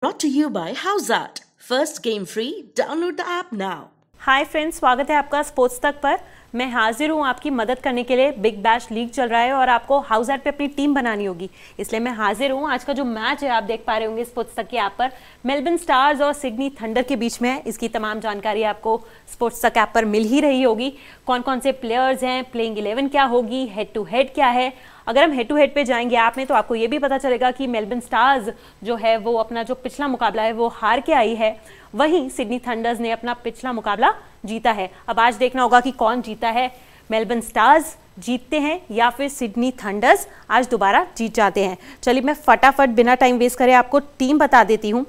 brought to you by Howzat. First game free. Download the app now. Hi friends, स्वागत है आपका sports तक पर मैं हाजिर हूँ आपकी मदद करने के लिए बिग बैश लीग चल रहा है और आपको हाउस एट पे अपनी टीम बनानी होगी इसलिए मैं हाजिर हूँ आज का जो मैच है आप देख पा रहे होंगे स्पोर्ट्स तक के ऐप पर मेलबर्न स्टार्स और सिडनी थंडर के बीच में है इसकी तमाम जानकारी आपको स्पोर्ट्स तक ऐप पर मिल ही रही होगी कौन कौन से प्लेयर्स हैं प्लेइंग इलेवन क्या होगी हेड टू हेड क्या है अगर हम हेड टू हेड पे जाएंगे ऐप में तो आपको ये भी पता चलेगा कि मेलबर्न स्टार्स जो है वो अपना जो पिछला मुकाबला है वो हार के आई है वहीं सिडनी थंडर्स ने अपना पिछला मुकाबला जीता है अब आज देखना होगा कि कौन जीता है मेलबर्न स्टार्स जीतते हैं या फिर सिडनी थंडर्स आज दोबारा जीत जाते हैं चलिए मैं फटाफट बिना टाइम वेस्ट करे आपको टीम बता देती हूँ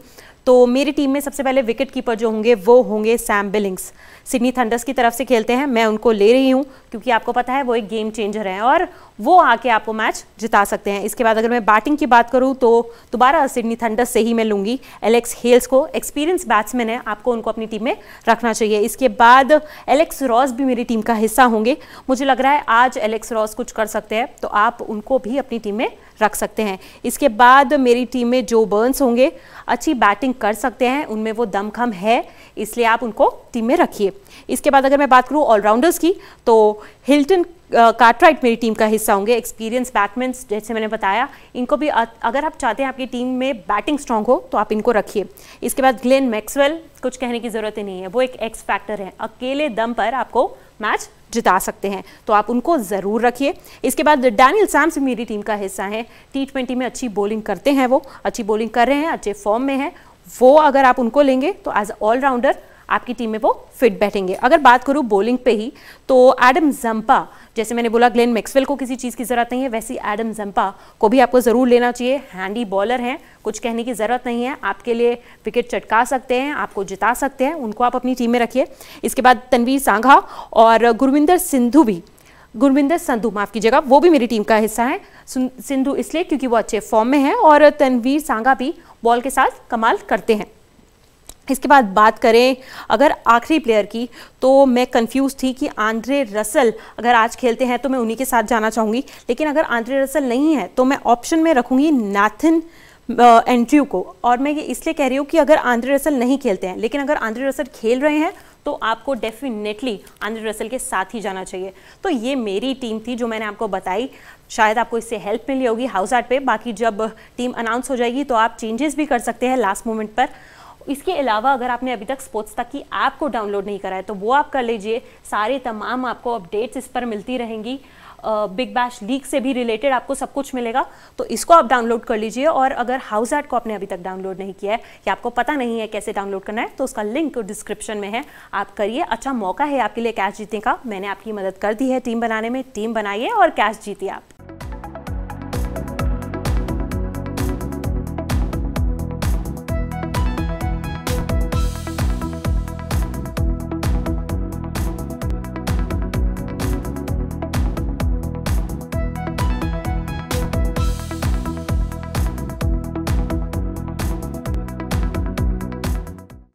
तो मेरी टीम में सबसे पहले विकेट कीपर जो होंगे वो होंगे सैम बिलिंग्स सिडनी थंडर्स की तरफ से खेलते हैं मैं उनको ले रही हूँ क्योंकि आपको पता है वो एक गेम चेंजर है और वो आके आपको मैच जिता सकते हैं इसके बाद अगर मैं बैटिंग की बात करूँ तो दोबारा सिडनी थंडर्स से ही मैं लूँगी एलेक्स हेल्स को एक्सपीरियंस बैट्समैन है आपको उनको अपनी टीम में रखना चाहिए इसके बाद एलेक्स रॉस भी मेरी टीम का हिस्सा होंगे मुझे लग रहा है आज एलेक्स रॉस कुछ कर सकते हैं तो आप उनको भी अपनी टीम में रख सकते हैं इसके बाद मेरी टीम में जो बर्न्स होंगे अच्छी बैटिंग कर सकते हैं उनमें वो दमखम है इसलिए आप उनको टीम में रखिए इसके बाद अगर मैं बात करूँ ऑलराउंडर्स की तो हिल्टन कार्टराइट मेरी टीम का हिस्सा होंगे एक्सपीरियंस बैट्समैन जैसे मैंने बताया इनको भी अगर आप चाहते हैं आपकी टीम में बैटिंग स्ट्रांग हो तो आप इनको रखिए इसके बाद ग्लेन मैक्सवेल कुछ कहने की ज़रूरत ही नहीं है वो एक एक्स फैक्टर है अकेले दम पर आपको मैच जिता सकते हैं तो आप उनको ज़रूर रखिए इसके बाद डैनियल सैम्स मेरी टीम का हिस्सा है टी ट्वेंटी में अच्छी बॉलिंग करते हैं वो अच्छी बॉलिंग कर रहे हैं अच्छे फॉर्म में हैं वो अगर आप उनको लेंगे तो एज ऑलराउंडर आपकी टीम में वो फिट बैठेंगे अगर बात करूँ बॉलिंग पे ही तो एडम जम्पा जैसे मैंने बोला ग्लेन मैक्सवेल को किसी चीज़ की ज़रूरत नहीं है वैसी एडम जम्पा को भी आपको ज़रूर लेना चाहिए हैंडी बॉलर हैं कुछ कहने की ज़रूरत नहीं है आपके लिए विकेट चटका सकते हैं आपको जिता सकते हैं उनको आप अपनी टीम में रखिए इसके बाद तनवीर सांघा और गुरविंदर सिंधु भी गुरविंदर संधू माफ़ कीजिएगा वो भी मेरी टीम का हिस्सा है सिंधु इसलिए क्योंकि वो अच्छे फॉर्म में है और तनवीर सांगा भी बॉल के साथ कमाल करते हैं इसके बाद बात करें अगर आखिरी प्लेयर की तो मैं कंफ्यूज थी कि आंद्रे रसल अगर आज खेलते हैं तो मैं उन्हीं के साथ जाना चाहूँगी लेकिन अगर आंद्रे रसल नहीं है तो मैं ऑप्शन में रखूँगी नाथन एंट्रियो को और मैं ये इसलिए कह रही हूँ कि अगर आंद्रे रसल नहीं खेलते हैं लेकिन अगर आंद्रे रसल खेल रहे हैं तो आपको डेफिनेटली आंद्रे रसल के साथ ही जाना चाहिए तो ये मेरी टीम थी जो मैंने आपको बताई शायद आपको इससे हेल्प मिली होगी हाउस आर्ट पर बाकी जब टीम अनाउंस हो जाएगी तो आप चेंजेस भी कर सकते हैं लास्ट मोमेंट पर इसके अलावा अगर आपने अभी तक स्पोर्ट्स तक की ऐप को डाउनलोड नहीं करा है तो वो आप कर लीजिए सारे तमाम आपको अपडेट्स इस पर मिलती रहेंगी बिग बैश लीग से भी रिलेटेड आपको सब कुछ मिलेगा तो इसको आप डाउनलोड कर लीजिए और अगर हाउस एट को आपने अभी तक डाउनलोड नहीं किया है या आपको पता नहीं है कैसे डाउनलोड करना है तो उसका लिंक डिस्क्रिप्शन में है आप करिए अच्छा मौका है आपके लिए कैश जीतने का मैंने आपकी मदद कर दी है टीम बनाने में टीम बनाइए और कैश जीतिए आप